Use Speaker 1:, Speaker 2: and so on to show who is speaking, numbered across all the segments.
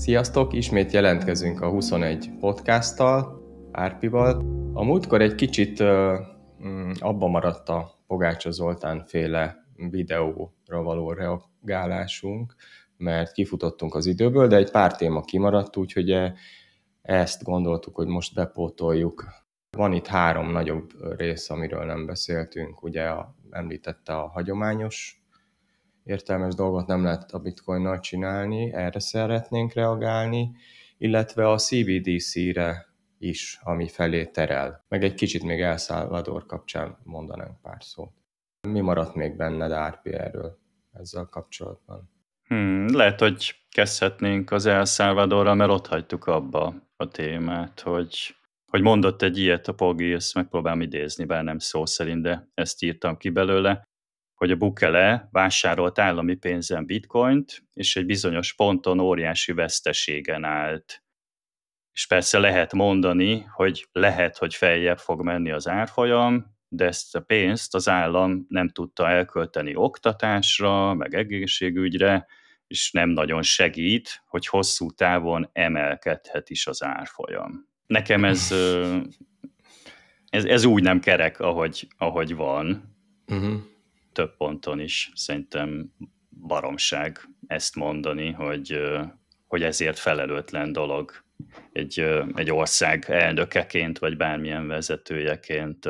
Speaker 1: Sziasztok, ismét jelentkezünk a 21 podcasttal, Árpival. A múltkor egy kicsit uh, abba maradt a Pogácsa Zoltán féle videóra való reagálásunk, mert kifutottunk az időből, de egy pár téma kimaradt, úgyhogy e, ezt gondoltuk, hogy most bepótoljuk. Van itt három nagyobb rész, amiről nem beszéltünk, ugye a, említette a hagyományos értelmes dolgot nem lehet a bitcoinnal csinálni, erre szeretnénk reagálni, illetve a CBDC-re is, ami felé terel. Meg egy kicsit még El Salvador kapcsán mondanánk pár szót. Mi maradt még benned RPR-ről ezzel kapcsolatban?
Speaker 2: Hmm, lehet, hogy kezdhetnénk az El Salvadorra, mert ott hagytuk abba a témát, hogy, hogy mondott egy ilyet a Pogi, ezt megpróbálom idézni, bár nem szó szerint, de ezt írtam ki belőle hogy a Bukele vásárolt állami pénzen bitcoint, és egy bizonyos ponton óriási veszteségen állt. És persze lehet mondani, hogy lehet, hogy feljebb fog menni az árfolyam, de ezt a pénzt az állam nem tudta elkölteni oktatásra, meg egészségügyre, és nem nagyon segít, hogy hosszú távon emelkedhet is az árfolyam. Nekem ez, ez, ez úgy nem kerek, ahogy, ahogy van. Uh-huh több ponton is szerintem baromság ezt mondani, hogy, hogy ezért felelőtlen dolog egy, egy ország elnökeként, vagy bármilyen vezetőjeként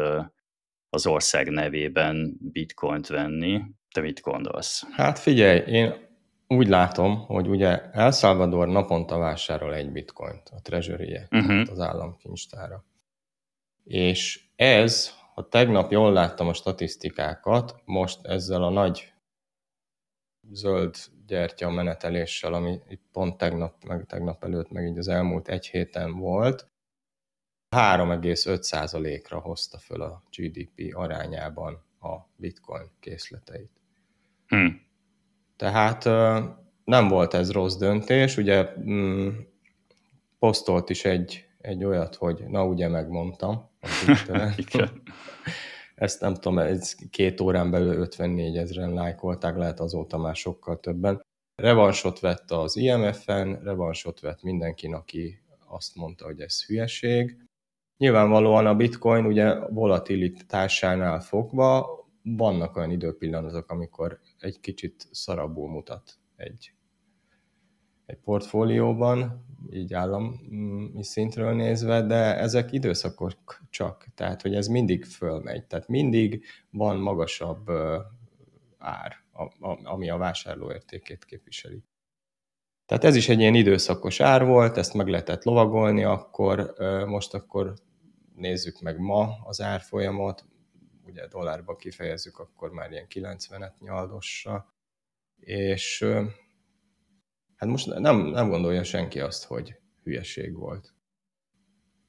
Speaker 2: az ország nevében bitcoint venni. Te mit gondolsz?
Speaker 1: Hát figyelj, én úgy látom, hogy ugye El Salvador naponta vásárol egy bitcoint, a treasury uh-huh. Mhm. az államkincstára. És ez, ha tegnap jól láttam a statisztikákat, most ezzel a nagy zöld gyertya meneteléssel, ami itt pont tegnap, meg tegnap előtt, meg így az elmúlt egy héten volt, 3,5%-ra hozta föl a GDP arányában a bitcoin készleteit. Hm. Tehát nem volt ez rossz döntés, ugye mm, posztolt is egy, egy olyat, hogy na ugye megmondtam. Ezt nem tudom, ez két órán belül 54 ezeren lájkolták, lehet azóta már sokkal többen. Revansot vett az IMF-en, revansot vett mindenkin, aki azt mondta, hogy ez hülyeség. Nyilvánvalóan a bitcoin ugye volatilitásánál fogva vannak olyan időpillanatok, amikor egy kicsit szarabul mutat egy, egy portfólióban, így állami mm, szintről nézve, de ezek időszakok csak, tehát hogy ez mindig fölmegy, tehát mindig van magasabb ár, ami a vásárló értékét képviseli. Tehát ez is egy ilyen időszakos ár volt, ezt meg lehetett lovagolni, akkor most akkor nézzük meg ma az árfolyamot, ugye dollárba kifejezzük, akkor már ilyen 90-et nyaldossa, és Hát most nem,
Speaker 2: nem gondolja senki azt, hogy hülyeség volt.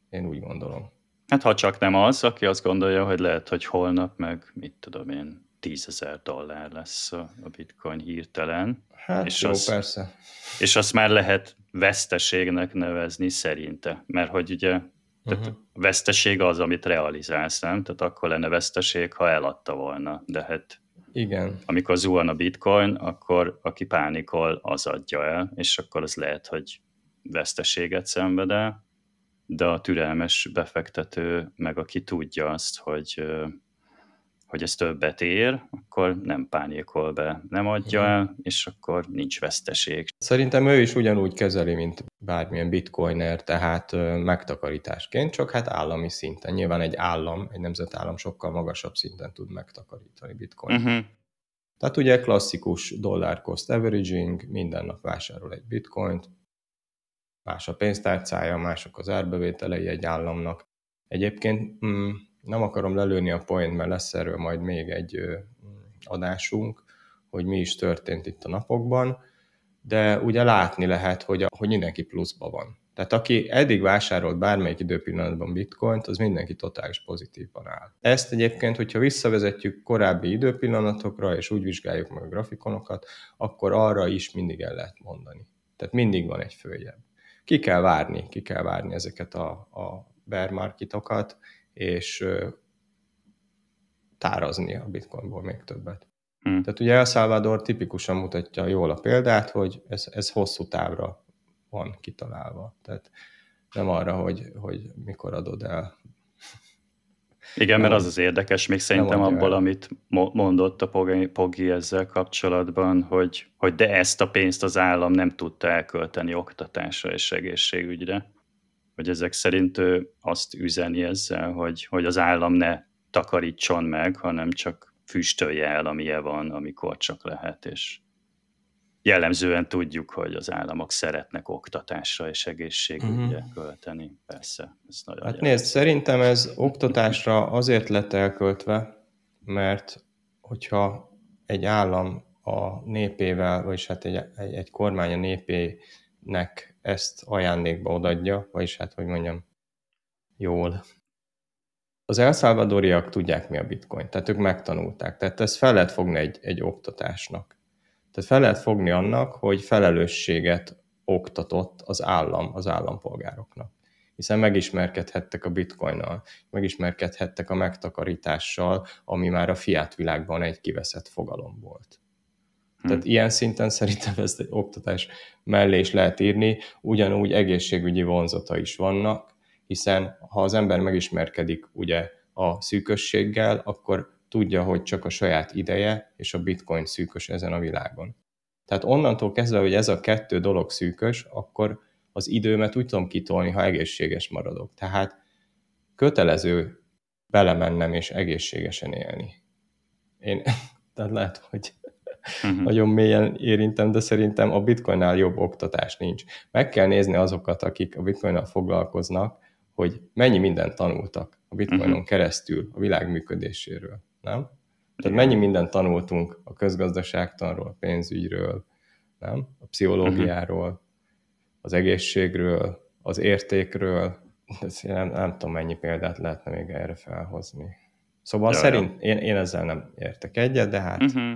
Speaker 2: Én úgy gondolom. Hát ha csak nem az, aki azt gondolja, hogy lehet, hogy holnap meg, mit tudom én, tízezer dollár lesz a, bitcoin hirtelen. Hát és jó, az, persze. És azt már lehet veszteségnek nevezni szerinte, mert hogy ugye tehát uh-huh. veszteség az, amit realizálsz, nem? Tehát akkor lenne veszteség, ha eladta volna, de hát igen. Amikor zuhan a bitcoin, akkor aki pánikol, az adja el, és akkor az lehet, hogy veszteséget szenved el, de a türelmes befektető, meg aki tudja azt, hogy hogy ez többet ér, akkor nem pánikol be, nem adja mhm. el, és akkor nincs veszteség.
Speaker 1: Szerintem ő is ugyanúgy kezeli, mint bármilyen bitcoiner, tehát megtakarításként, csak hát állami szinten. Nyilván egy állam, egy nemzetállam sokkal magasabb szinten tud megtakarítani bitcoin. Uh-huh. Tehát ugye klasszikus dollár cost averaging, minden nap vásárol egy bitcoint, más a pénztárcája, mások az árbevételei egy államnak. Egyébként mm, nem akarom lelőni a point, mert lesz erről majd még egy adásunk, hogy mi is történt itt a napokban, de ugye látni lehet, hogy, a, hogy mindenki pluszban van. Tehát aki eddig vásárolt bármelyik időpillanatban bitcoint, az mindenki totális pozitívban áll. Ezt egyébként, hogyha visszavezetjük korábbi időpillanatokra, és úgy vizsgáljuk meg a grafikonokat, akkor arra is mindig el lehet mondani. Tehát mindig van egy följebb. Ki kell várni, ki kell várni ezeket a, a bear marketokat, és tárazni a bitcoinból még többet. Hmm. Tehát ugye El Salvador tipikusan mutatja jól a példát, hogy ez, ez hosszú távra van kitalálva. Tehát nem arra, hogy, hogy mikor adod el. Igen, nem, mert az az
Speaker 2: érdekes, még szerintem abból, el. amit mondott a Pogi, Pogi ezzel kapcsolatban, hogy, hogy de ezt a pénzt az állam nem tudta elkölteni oktatásra és egészségügyre hogy ezek szerint ő azt üzeni ezzel, hogy, hogy az állam ne takarítson meg, hanem csak füstölje el, amilyen van, amikor csak lehet, és jellemzően tudjuk, hogy az államok szeretnek oktatásra és egészségügyre uh-huh. költeni, persze. Ez nagyon hát nézd,
Speaker 1: szerintem ez oktatásra azért lett elköltve, mert hogyha egy állam a népével, vagyis hát egy, egy, egy kormány a népének ezt ajándékba odadja, vagyis hát, hogy mondjam, jól. Az elszálvadoriak tudják, mi a bitcoin, tehát ők megtanulták. Tehát ezt fel lehet fogni egy, egy oktatásnak. Tehát fel lehet fogni annak, hogy felelősséget oktatott az állam az állampolgároknak. Hiszen megismerkedhettek a bitcoinnal, megismerkedhettek a megtakarítással, ami már a fiát világban egy kiveszett fogalom volt. Tehát hm. ilyen szinten szerintem ezt egy oktatás mellé is lehet írni, ugyanúgy egészségügyi vonzata is vannak, hiszen ha az ember megismerkedik ugye a szűkösséggel, akkor tudja, hogy csak a saját ideje és a bitcoin szűkös ezen a világon. Tehát onnantól kezdve, hogy ez a kettő dolog szűkös, akkor az időmet úgy tudom kitolni, ha egészséges maradok. Tehát kötelező belemennem és egészségesen élni. Én, tehát lehet, hogy uh-huh. nagyon mélyen érintem, de szerintem a bitcoinnál jobb oktatás nincs. Meg kell nézni azokat, akik a bitcoinnal foglalkoznak, hogy mennyi mindent tanultak a bitcoinon uh-huh. keresztül a világ működéséről, nem? Tehát mennyi mindent tanultunk a közgazdaságtanról, a pénzügyről, nem? A pszichológiáról, uh-huh. az egészségről, az értékről. Ezt nem, nem tudom, mennyi példát lehetne még erre felhozni. Szóval ja, szerint én, én ezzel nem értek egyet, de hát... Uh-huh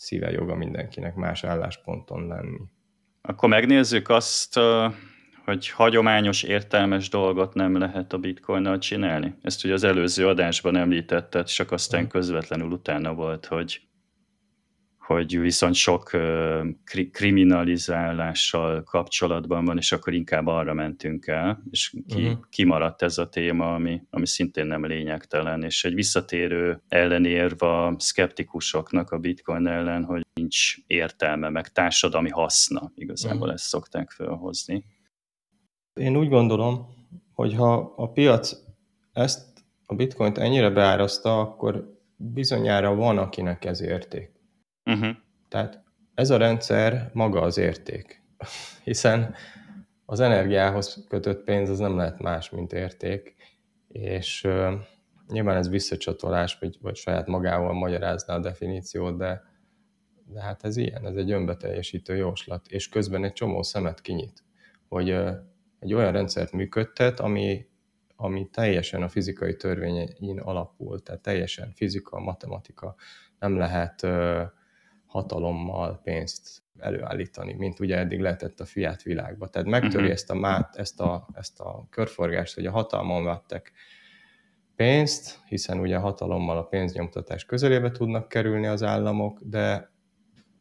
Speaker 1: szíve joga mindenkinek más állásponton lenni.
Speaker 2: Akkor megnézzük azt, hogy hagyományos értelmes dolgot nem lehet a bitcoinnal csinálni. Ezt ugye az előző adásban említetted, csak aztán mm. közvetlenül utána volt, hogy hogy viszont sok kriminalizálással kapcsolatban van, és akkor inkább arra mentünk el, és ki, uh-huh. kimaradt ez a téma, ami, ami szintén nem lényegtelen, és egy visszatérő ellenérv a szkeptikusoknak a bitcoin ellen, hogy nincs értelme, meg társadalmi haszna, igazából uh-huh. ezt szokták felhozni.
Speaker 1: Én úgy gondolom, hogy ha a piac ezt a bitcoint ennyire beárazta, akkor bizonyára van, akinek ez érték. Uh-huh. Tehát ez a rendszer maga az érték, hiszen az energiához kötött pénz az nem lehet más, mint érték, és uh, nyilván ez visszacsatolás, vagy, vagy saját magával magyarázná a definíciót, de, de hát ez ilyen, ez egy önbeteljesítő jóslat, és közben egy csomó szemet kinyit, hogy uh, egy olyan rendszert működtet, ami, ami teljesen a fizikai törvényein alapul, tehát teljesen fizika, matematika, nem lehet uh, hatalommal pénzt előállítani, mint ugye eddig lehetett a fiát világba. Tehát mhm. megtöri uh-huh. ezt a mát, ezt a, ezt a körforgást, hogy a hatalmon vettek pénzt, hiszen ugye a hatalommal a pénznyomtatás közelébe tudnak kerülni az államok, de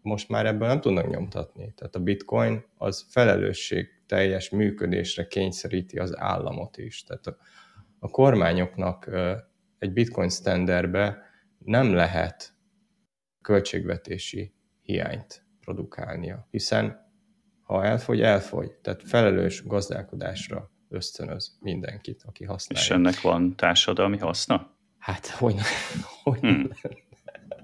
Speaker 1: most már ebből nem tudnak nyomtatni. Tehát a bitcoin az felelősség teljes működésre kényszeríti az államot is. Tehát a, a kormányoknak egy bitcoin standardbe nem lehet költségvetési hiányt produkálnia. Hiszen ha elfogy, elfogy. Tehát felelős gazdálkodásra ösztönöz mindenkit, aki használja. És ennek van
Speaker 2: társadalmi haszna?
Speaker 1: Hát, hogy,
Speaker 2: hogy hmm.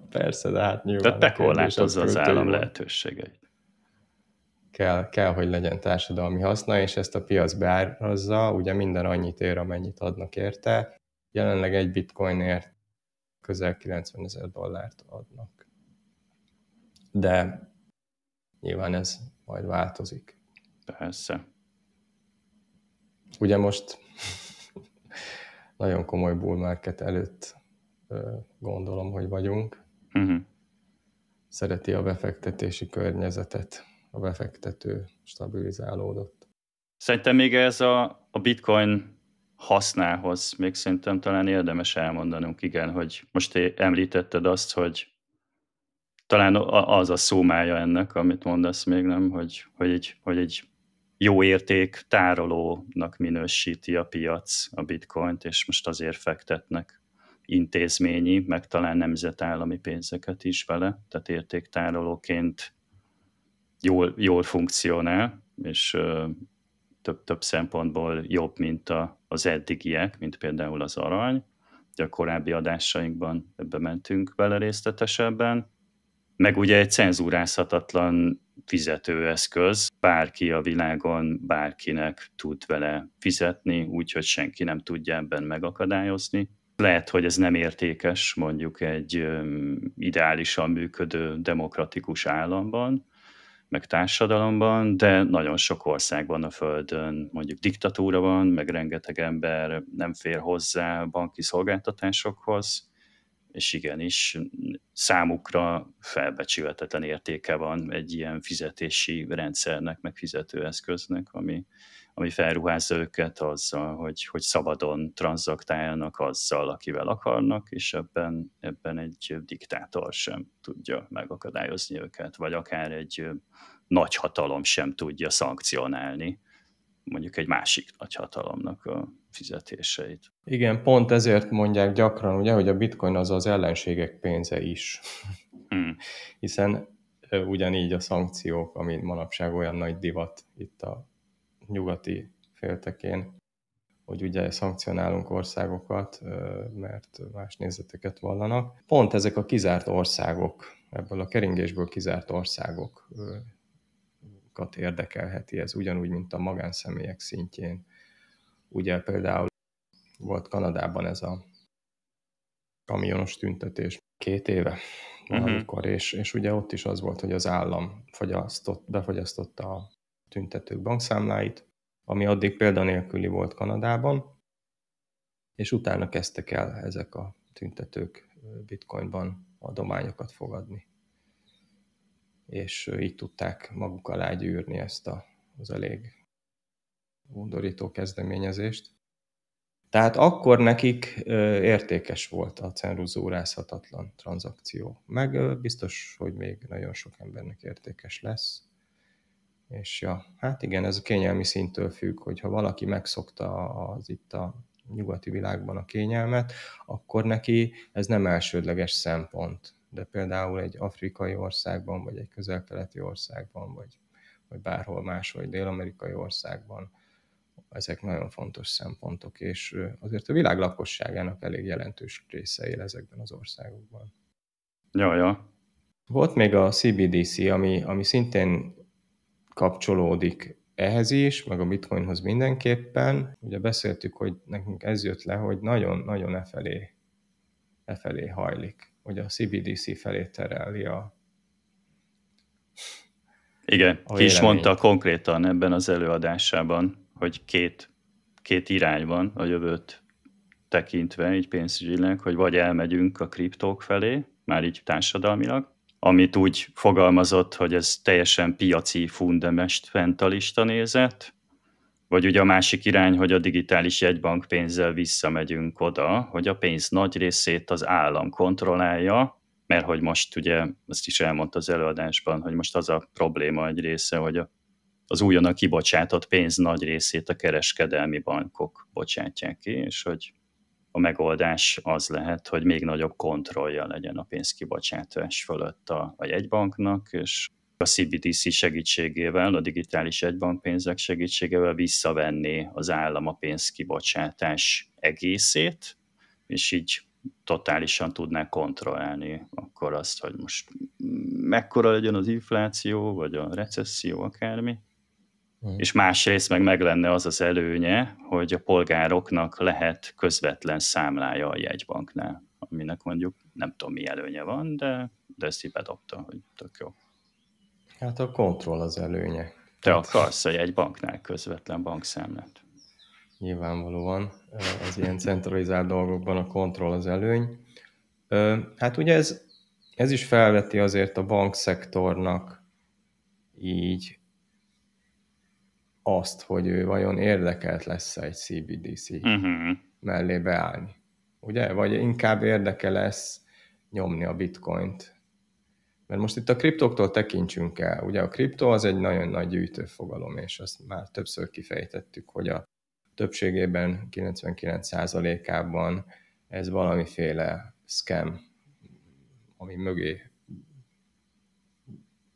Speaker 2: Persze, de hát nyilván. Tehát te korlátozza az állam lehetőségeit.
Speaker 1: Kell, kell, hogy legyen társadalmi haszna, és ezt a piac beárazza, ugye minden annyit ér, amennyit adnak érte. Jelenleg egy bitcoinért közel 90 ezer dollárt adnak. De nyilván ez majd változik. Persze. Ugye most nagyon komoly bull market előtt gondolom, hogy vagyunk. Uh-huh. Szereti a befektetési környezetet, a befektető stabilizálódott.
Speaker 2: Szerintem még ez a, a bitcoin hasznához még szerintem talán érdemes elmondanunk, igen, hogy most említetted azt, hogy talán az a szómája ennek, amit mondasz még, nem? Hogy, hogy, egy, hogy egy jó érték tárolónak minősíti a piac a bitcoint, és most azért fektetnek intézményi, meg talán nemzetállami pénzeket is vele, tehát értéktárolóként jól, jól funkcionál, és több, több szempontból jobb, mint a, az eddigiek, mint például az arany. Ugye a korábbi adásainkban ebbe mentünk vele részletesebben. Meg ugye egy cenzúrázhatatlan fizetőeszköz, bárki a világon bárkinek tud vele fizetni, úgyhogy senki nem tudja ebben megakadályozni. Lehet, hogy ez nem értékes mondjuk egy ideálisan működő demokratikus államban, meg társadalomban, de nagyon sok országban a Földön mondjuk diktatúra van, meg rengeteg ember nem fér hozzá banki szolgáltatásokhoz, és igenis számukra felbecsülhetetlen értéke van egy ilyen fizetési rendszernek, meg fizetőeszköznek, ami ami felruházza őket azzal, hogy, hogy szabadon tranzaktáljanak azzal, akivel akarnak, és ebben, ebben egy diktátor sem tudja megakadályozni őket, vagy akár egy nagy hatalom sem tudja szankcionálni mondjuk egy másik nagy hatalomnak a fizetéseit.
Speaker 1: Igen, pont ezért mondják gyakran, ugye, hogy a bitcoin az az ellenségek pénze is. Mm. Hiszen ugyanígy a szankciók, ami manapság olyan nagy divat itt a nyugati féltekén, hogy ugye szankcionálunk országokat, mert más nézeteket vallanak. Pont ezek a kizárt országok, ebből a keringésből kizárt országokat érdekelheti ez, ugyanúgy, mint a magánszemélyek szintjén. Ugye például volt Kanadában ez a kamionos tüntetés két éve, uh-huh. Mhm. amikor, és, és ugye ott is az volt, hogy az állam fogyasztott, befogyasztotta a tüntetők bankszámláit, ami addig példanélküli volt Kanadában, és utána kezdtek el ezek a tüntetők bitcoinban adományokat fogadni. És így tudták maguk alá gyűrni ezt a, az elég undorító kezdeményezést. Tehát akkor nekik értékes volt a cenruzórázhatatlan tranzakció. Meg biztos, hogy még nagyon sok embernek értékes lesz. És ja, hát igen, ez a kényelmi szintől függ, hogyha valaki megszokta az itt a nyugati világban a kényelmet, akkor neki ez nem elsődleges szempont. De például egy afrikai országban, vagy egy közel-keleti országban, vagy, vagy bárhol más, vagy dél-amerikai országban, ezek nagyon fontos szempontok, és azért a világ lakosságának elég jelentős része él ezekben az országokban. Ja, ja. Volt még a CBDC, ami, ami szintén kapcsolódik ehhez is, meg a bitcoinhoz mindenképpen. Ugye beszéltük, hogy nekünk ez jött le, hogy nagyon-nagyon e felé, e felé hajlik, hogy a CBDC felé tereli a
Speaker 2: Igen, a ki is mondta konkrétan ebben az előadásában, hogy két, két irány van a jövőt tekintve, így pénzügyileg, hogy vagy elmegyünk a kriptók felé, már így társadalmilag, amit úgy fogalmazott, hogy ez teljesen piaci fundemest fentalista nézet, vagy ugye a másik irány, hogy a digitális jegybank pénzzel visszamegyünk oda, hogy a pénz nagy részét az állam kontrollálja, mert hogy most ugye, azt is elmondta az előadásban, hogy most az a probléma egy része, hogy az újonnan kibocsátott pénz nagy részét a kereskedelmi bankok bocsátják ki, és hogy a megoldás az lehet, hogy még nagyobb kontrollja legyen a pénzkibocsátás fölött a, a jegybanknak, és a CBDC segítségével, a digitális egybankpénzek segítségével visszavenni az állam a pénzkibocsátás egészét, és így totálisan tudná kontrollálni akkor azt, hogy most mekkora legyen az infláció, vagy a recesszió, akármi. Hmm. És másrészt meg meg lenne az az előnye, hogy a polgároknak lehet közvetlen számlája a jegybanknál, aminek mondjuk nem tudom mi előnye van, de, de ezt így bedobta, hogy tök jó.
Speaker 1: Hát a kontroll az előnye. Te akarsz a jegybanknál közvetlen bankszámlát. Nyilvánvalóan az ilyen centralizált dolgokban a kontroll az előny. Hát ugye ez, ez is felveti azért a bankszektornak így azt, hogy ő vajon érdekelt lesz egy CBDC uh-huh. Mhm. mellé beállni. Ugye? Vagy inkább érdeke lesz nyomni a bitcoint. Mert most itt a kriptoktól tekintsünk el. Ugye a kriptó az egy nagyon nagy gyűjtőfogalom, és azt már többször kifejtettük, hogy a többségében, 99%-ában ez valamiféle scam, ami mögé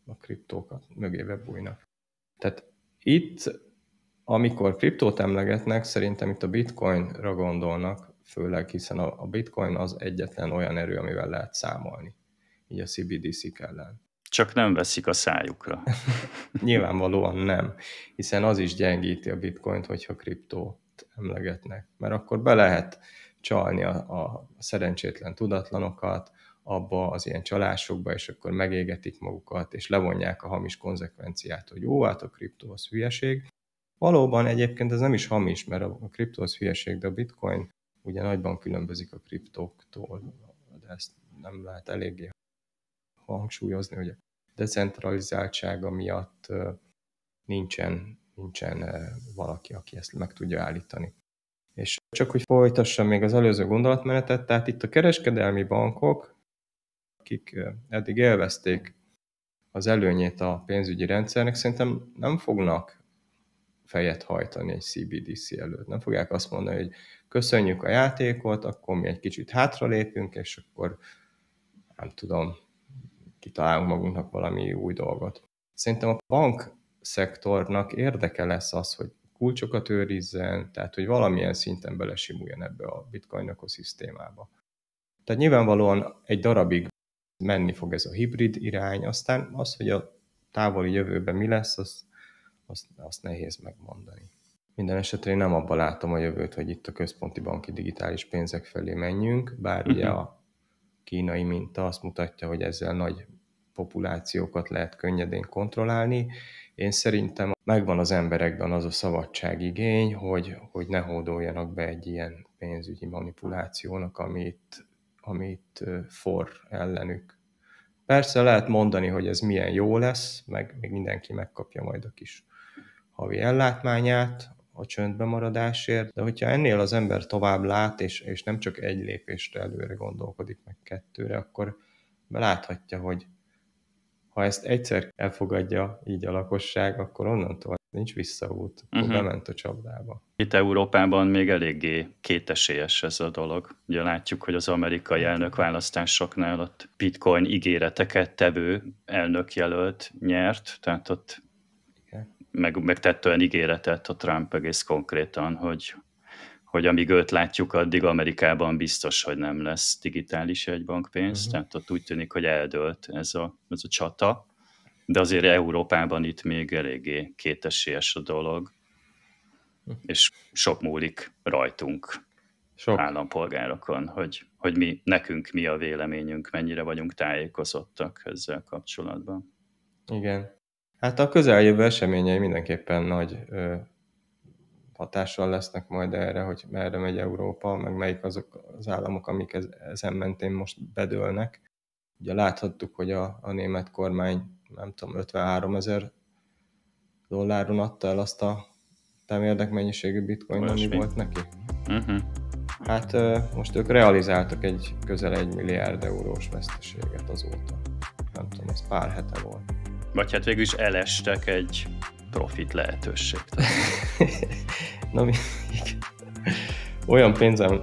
Speaker 1: a kriptókat mögébe bújnak. Tehát itt, amikor kriptót emlegetnek, szerintem itt a bitcoinra gondolnak, főleg hiszen a, bitcoin az egyetlen olyan erő, amivel lehet számolni, így a CBDC-k ellen.
Speaker 2: Csak nem veszik a
Speaker 1: szájukra. Nyilvánvalóan nem, hiszen az is gyengíti a bitcoint, hogyha kriptót emlegetnek, mert akkor be lehet csalni a, a szerencsétlen tudatlanokat, abba az ilyen csalásokba, és akkor megégetik magukat, és levonják a hamis konzekvenciát, hogy jó, hát a kriptó az hülyeség. Valóban egyébként ez nem is hamis, mert a kriptó az hülyeség, de a bitcoin ugye nagyban különbözik a kriptóktól, de ezt nem lehet eléggé hangsúlyozni, hogy a decentralizáltsága miatt nincsen, nincsen valaki, aki ezt meg tudja állítani. És csak hogy folytassam még az előző gondolatmenetet, tehát itt a kereskedelmi bankok akik eddig élvezték az előnyét a pénzügyi rendszernek, szerintem nem fognak fejet hajtani egy CBDC előtt. Nem fogják azt mondani, hogy köszönjük a játékot, akkor mi egy kicsit hátralépünk, és akkor nem tudom, kitalálunk magunknak valami új dolgot. Szerintem a bank szektornak érdeke lesz az, hogy kulcsokat őrizzen, tehát hogy valamilyen szinten belesimuljon ebbe a bitcoin ökoszisztémába. Tehát nyilvánvalóan egy darabig menni fog ez a hibrid irány, aztán az, hogy a távoli jövőben mi lesz, az, az, az nehéz megmondani. Minden esetre én nem abban látom a jövőt, hogy itt a központi banki digitális pénzek felé menjünk, bár ugye mhm. a kínai minta azt mutatja, hogy ezzel nagy populációkat lehet könnyedén kontrollálni. Én szerintem megvan az emberekben az a szabadságigény, hogy, hogy ne hódoljanak be egy ilyen pénzügyi manipulációnak, amit, amit for ellenük Persze lehet mondani, hogy ez milyen jó lesz, meg meg mindenki megkapja majd a kis havi ellátmányát a csöndbe maradásért, de hogyha ennél az ember tovább lát, és, és nem csak egy lépést előre gondolkodik, meg kettőre, akkor beláthatja, hogy ha ezt egyszer elfogadja így a lakosság, akkor onnantól nincs visszaút,
Speaker 2: akkor uh-huh. bement a csapdába. Itt Európában még eléggé kétesélyes ez a dolog. Ugye látjuk, hogy az amerikai választásoknál ott bitcoin ígéreteket tevő elnökjelölt nyert, tehát ott meg, meg tett olyan ígéretet a Trump egész konkrétan, hogy hogy amíg őt látjuk, addig Amerikában biztos, hogy nem lesz digitális egybankpénz, uh-huh. Mhm. tehát ott úgy tűnik, hogy eldölt ez a, ez a csata de azért Európában itt még eléggé kétesélyes a dolog, és sok múlik rajtunk, sok. állampolgárokon, hogy, hogy mi, nekünk mi a véleményünk, mennyire vagyunk tájékozottak ezzel kapcsolatban.
Speaker 1: Igen. Hát a közeljövő eseményei mindenképpen nagy ö, hatással lesznek majd erre, hogy merre megy Európa, meg melyik azok az államok, amik ez, ezen mentén most bedőlnek. Ugye láthattuk, hogy a, a német kormány nem tudom, 53 ezer dolláron adta el azt a temérdek mennyiségű bitcoin, Olyasmi. ami volt neki. Uh-huh. Hát most ők realizáltak egy közel egy milliárd eurós veszteséget azóta. Nem tudom, ez
Speaker 2: pár hete volt. Vagy hát végül is elestek egy profit lehetőség.
Speaker 1: Na mi? Olyan pénzem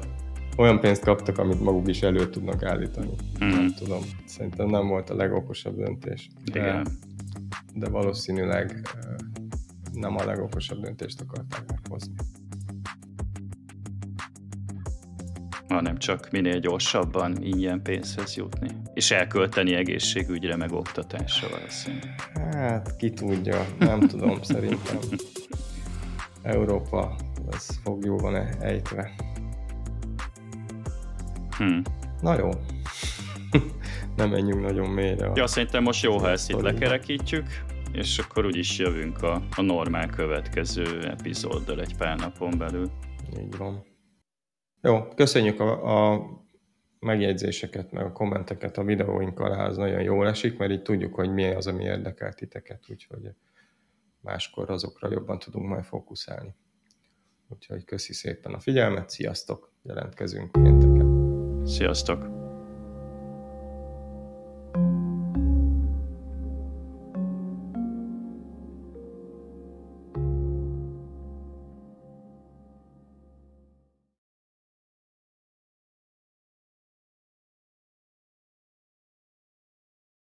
Speaker 1: olyan pénzt kaptak, amit maguk is elő tudnak állítani. Mm. Nem tudom, szerintem nem volt a legokosabb döntés. De, Igen. de valószínűleg nem a legokosabb
Speaker 2: döntést akarták meghozni. hanem csak minél gyorsabban ingyen pénzhez jutni. És elkölteni egészségügyre, meg oktatásra valószínűleg.
Speaker 1: Hát,
Speaker 2: ki tudja,
Speaker 1: nem tudom, szerintem. Európa, ez fog jóban ejtve. Hmm. Na jó. nem menjünk nagyon mélyre. Ja,
Speaker 2: szerintem most jó, ha ezt itt lekerekítjük, és akkor úgyis jövünk a, a normál következő epizóddal egy pár napon belül. Így van.
Speaker 1: Jó, köszönjük a, a megjegyzéseket, meg a kommenteket a videóink alá, az nagyon jól esik, mert így tudjuk, hogy mi az, ami érdekel titeket, úgyhogy máskor azokra jobban tudunk majd fókuszálni. Úgyhogy köszi szépen a figyelmet, sziasztok, jelentkezünk. Én
Speaker 2: Sziasztok!